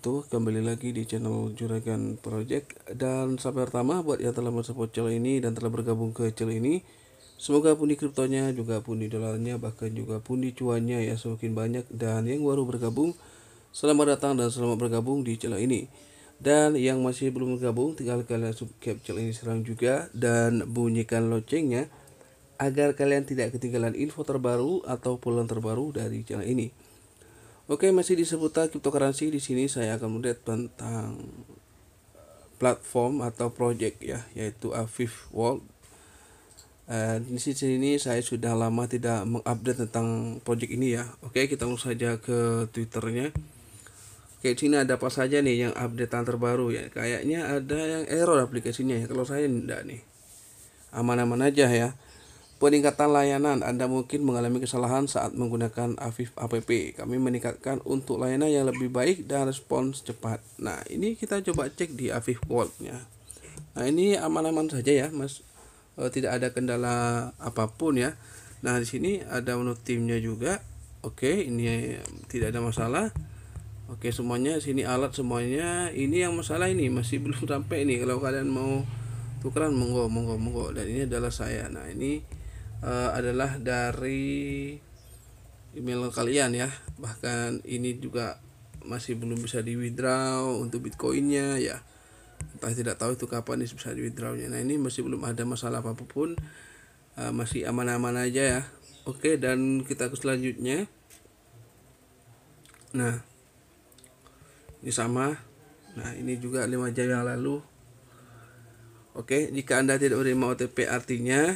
wabarakatuh Kembali lagi di channel Juragan Project Dan sampai pertama buat yang telah mensupport channel ini Dan telah bergabung ke channel ini Semoga pundi kriptonya, juga pundi dolarnya Bahkan juga pundi cuannya ya semakin banyak Dan yang baru bergabung Selamat datang dan selamat bergabung di channel ini Dan yang masih belum bergabung Tinggal kalian subscribe channel ini sekarang juga Dan bunyikan loncengnya Agar kalian tidak ketinggalan info terbaru Atau pulang terbaru dari channel ini Oke, masih di seputar cryptocurrency di sini saya akan melihat tentang eh, platform atau project ya, yaitu Aviv World. Eh, di sisi ini saya sudah lama tidak mengupdate tentang project ini ya. Oke, kita langsung saja ke Twitternya. Oke, sini ada apa saja nih yang updatean terbaru ya. Kayaknya ada yang error aplikasinya ya. Kalau saya tidak nih. Aman-aman aja ya. Peningkatan layanan, Anda mungkin mengalami kesalahan saat menggunakan Afif App. Kami meningkatkan untuk layanan yang lebih baik dan respons cepat. Nah, ini kita coba cek di Afif world nya Nah, ini aman-aman saja ya, Mas. E, tidak ada kendala apapun ya. Nah, di sini ada menu timnya juga. Oke, ini tidak ada masalah. Oke, semuanya sini alat semuanya. Ini yang masalah ini masih belum sampai ini. Kalau kalian mau tukeran monggo monggo monggo dan ini adalah saya. Nah, ini uh, adalah dari email kalian ya bahkan ini juga masih belum bisa di withdraw untuk bitcoinnya ya entah tidak tahu itu kapan ini bisa di withdrawnya nah ini masih belum ada masalah apapun uh, masih aman-aman aja ya oke dan kita ke selanjutnya nah ini sama nah ini juga lima jam yang lalu oke jika anda tidak menerima OTP artinya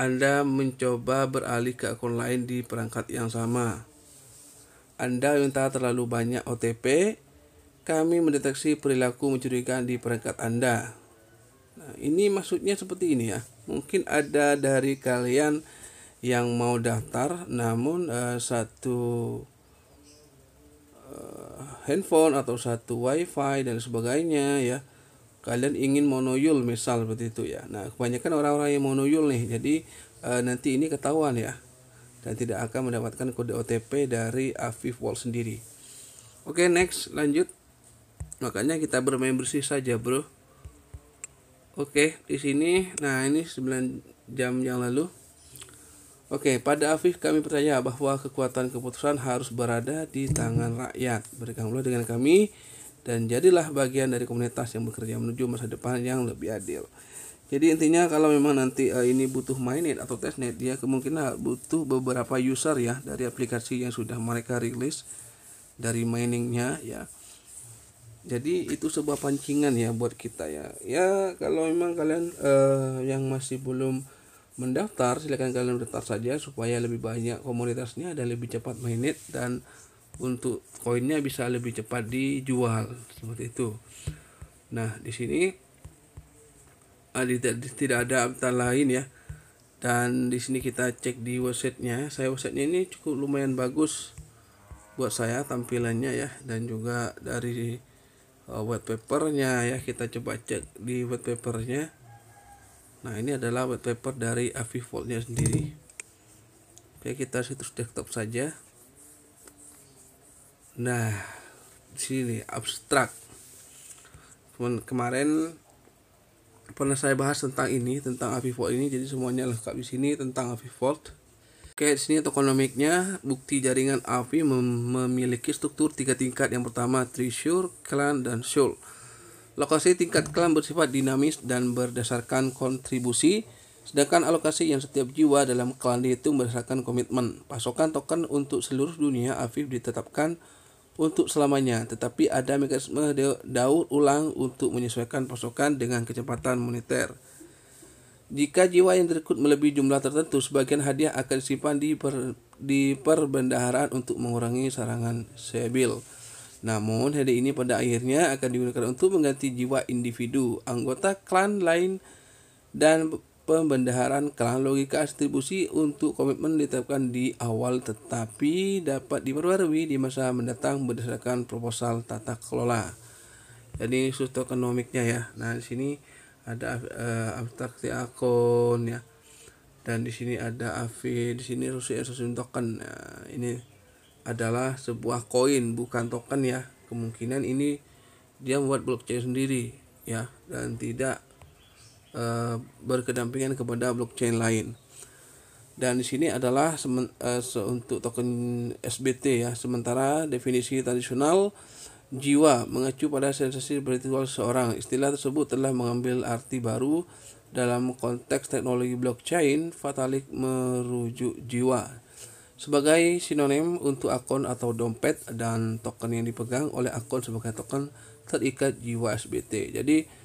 anda mencoba beralih ke akun lain di perangkat yang sama. Anda minta terlalu banyak OTP, kami mendeteksi perilaku mencurigakan di perangkat Anda. Nah, ini maksudnya seperti ini ya. Mungkin ada dari kalian yang mau daftar, namun uh, satu uh, handphone atau satu WiFi dan sebagainya ya kalian ingin monoyul misal seperti itu ya nah kebanyakan orang-orang yang monoyul nih jadi e, nanti ini ketahuan ya dan tidak akan mendapatkan kode OTP dari Afif Wall sendiri oke next lanjut makanya kita bermembership saja bro oke di sini nah ini 9 jam yang lalu Oke, pada Afif kami percaya bahwa kekuatan keputusan harus berada di tangan rakyat. Bergabunglah dengan kami dan jadilah bagian dari komunitas yang bekerja menuju masa depan yang lebih adil. Jadi intinya kalau memang nanti uh, ini butuh mainnet atau testnet, dia kemungkinan butuh beberapa user ya dari aplikasi yang sudah mereka rilis dari miningnya ya. Jadi itu sebuah pancingan ya buat kita ya. Ya kalau memang kalian uh, yang masih belum mendaftar, silahkan kalian daftar saja supaya lebih banyak komunitasnya dan lebih cepat mainnet dan untuk koinnya bisa lebih cepat dijual seperti itu. Nah, di sini ah, tidak ada aptal lain ya. Dan di sini kita cek di websitenya. Saya websitenya ini cukup lumayan bagus buat saya tampilannya ya dan juga dari uh, ah, wet papernya ya kita coba cek di white papernya nah ini adalah white paper dari Avivoltnya sendiri oke kita situs desktop saja Nah, sini abstrak. Kemarin pernah saya bahas tentang ini, tentang Avivolt ini, jadi semuanya lengkap di sini tentang Avivolt. Oke, di sini ekonomiknya bukti jaringan api mem memiliki struktur tiga tingkat. Yang pertama, Trisure, Clan, dan shul Lokasi tingkat clan bersifat dinamis dan berdasarkan kontribusi, sedangkan alokasi yang setiap jiwa dalam klan dihitung berdasarkan komitmen. Pasokan token untuk seluruh dunia Afif ditetapkan untuk selamanya, tetapi ada mekanisme daur ulang untuk menyesuaikan pasokan dengan kecepatan moneter. Jika jiwa yang terikut melebihi jumlah tertentu, sebagian hadiah akan disimpan di, per, di perbendaharaan untuk mengurangi sarangan sebil. Namun, hadiah ini pada akhirnya akan digunakan untuk mengganti jiwa individu, anggota klan lain, dan pembendaharaan kelan logika distribusi untuk komitmen ditetapkan di awal tetapi dapat diperbarui di masa mendatang berdasarkan proposal tata kelola. Jadi struktur ekonomiknya ya. Nah, di sini ada uh, eh, abstraksi akun ya. Dan di sini ada AVI, di sini resume token. Nah, ini adalah sebuah koin bukan token ya. Kemungkinan ini dia membuat blockchain sendiri ya dan tidak Eh, berkedampingan kepada blockchain lain. Dan di sini adalah semen, eh, untuk token SBT ya. Sementara definisi tradisional jiwa mengacu pada sensasi spiritual seorang Istilah tersebut telah mengambil arti baru dalam konteks teknologi blockchain. Fatalik merujuk jiwa sebagai sinonim untuk akun atau dompet dan token yang dipegang oleh akun sebagai token terikat jiwa SBT. Jadi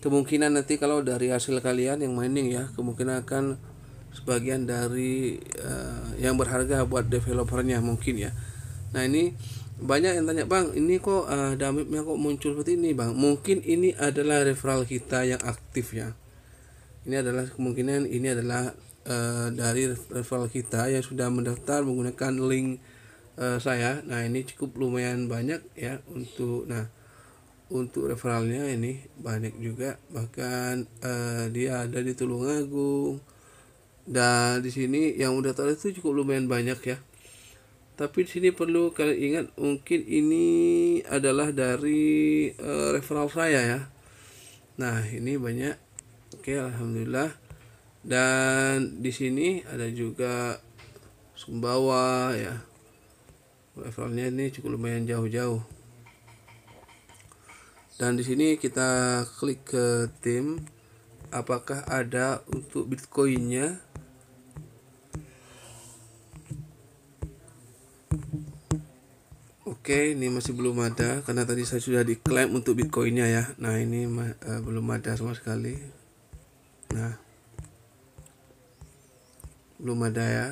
kemungkinan nanti kalau dari hasil kalian yang mining ya kemungkinan akan sebagian dari uh, yang berharga buat developernya mungkin ya nah ini banyak yang tanya bang ini kok uh, eh, damitnya kok muncul seperti ini bang mungkin ini adalah referral kita yang aktif ya ini adalah kemungkinan ini adalah uh, dari referral kita yang sudah mendaftar menggunakan link uh, saya nah ini cukup lumayan banyak ya untuk nah untuk referalnya ini banyak juga bahkan uh, dia ada di Tulungagung dan di sini yang udah tahu itu cukup lumayan banyak ya tapi di sini perlu kalian ingat mungkin ini adalah dari uh, referral saya ya nah ini banyak oke alhamdulillah dan di sini ada juga Sumbawa ya Referralnya ini cukup lumayan jauh-jauh dan di sini kita klik ke tim apakah ada untuk bitcoinnya Oke, ini masih belum ada karena tadi saya sudah diklaim untuk bitcoinnya ya. Nah ini uh, belum ada sama sekali. Nah, belum ada ya.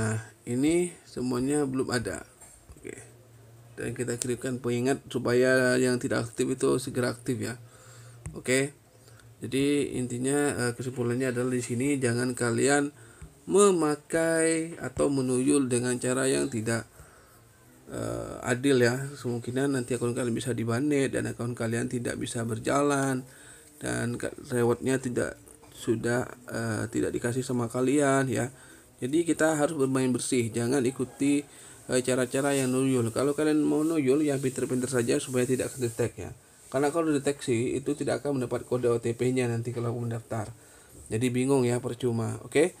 Nah, ini semuanya belum ada. Oke. Dan kita kirimkan pengingat supaya yang tidak aktif itu segera aktif ya. Oke. Jadi intinya eh, kesimpulannya adalah di sini jangan kalian memakai atau menuyul dengan cara yang tidak uh, adil ya. Kemungkinan nanti akun kalian bisa dibanet dan akun kalian tidak bisa berjalan dan rewardnya tidak sudah uh, tidak dikasih sama kalian ya jadi kita harus bermain bersih, jangan ikuti e, cara-cara yang nuyul. Kalau kalian mau nuyul, yang pinter-pinter saja supaya tidak kedetek ya. Karena kalau deteksi itu tidak akan mendapat kode OTP-nya nanti kalau mendaftar. Jadi bingung ya percuma. Oke.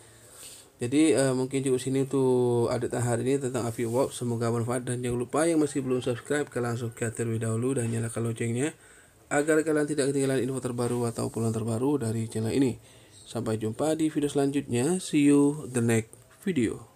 Jadi uh, mungkin cukup sini tuh update hari ini tentang Avi Semoga bermanfaat dan jangan lupa yang masih belum subscribe kalian subscribe terlebih dahulu dan nyalakan loncengnya agar kalian tidak ketinggalan info terbaru atau pulang terbaru dari channel ini. Sampai jumpa di video selanjutnya. See you the next video.